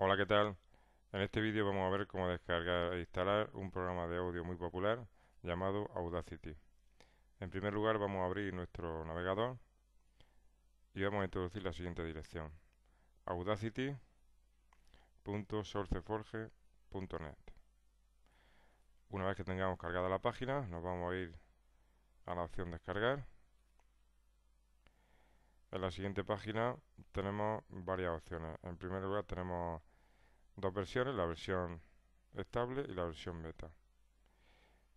Hola, ¿qué tal? En este vídeo vamos a ver cómo descargar e instalar un programa de audio muy popular llamado Audacity. En primer lugar vamos a abrir nuestro navegador y vamos a introducir la siguiente dirección audacity.sourceforge.net Una vez que tengamos cargada la página nos vamos a ir a la opción descargar en la siguiente página tenemos varias opciones. En primer lugar tenemos dos versiones, la versión estable y la versión beta.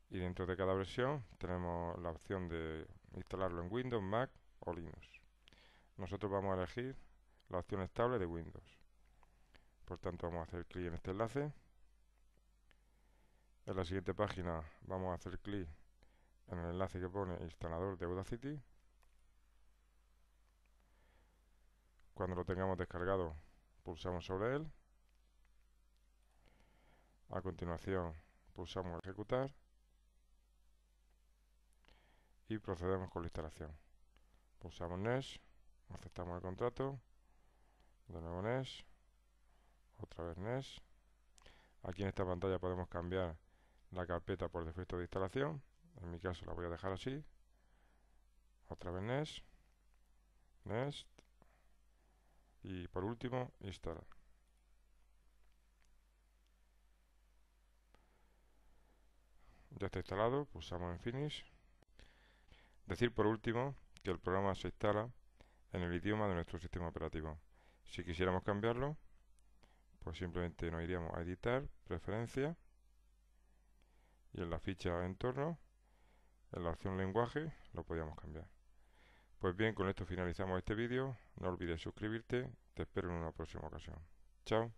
Y dentro de cada versión tenemos la opción de instalarlo en Windows, Mac o Linux. Nosotros vamos a elegir la opción estable de Windows. Por tanto vamos a hacer clic en este enlace. En la siguiente página vamos a hacer clic en el enlace que pone instalador de Audacity Cuando lo tengamos descargado, pulsamos sobre él. A continuación, pulsamos ejecutar y procedemos con la instalación. Pulsamos NES, aceptamos el contrato, de nuevo NES, otra vez NES. Aquí en esta pantalla podemos cambiar la carpeta por defecto de instalación, en mi caso la voy a dejar así, otra vez NES, Next, y por último instalar ya está instalado, pulsamos en Finish decir por último que el programa se instala en el idioma de nuestro sistema operativo si quisiéramos cambiarlo pues simplemente nos iríamos a editar, preferencia y en la ficha entorno en la opción lenguaje lo podríamos cambiar pues bien, con esto finalizamos este vídeo. No olvides suscribirte. Te espero en una próxima ocasión. Chao.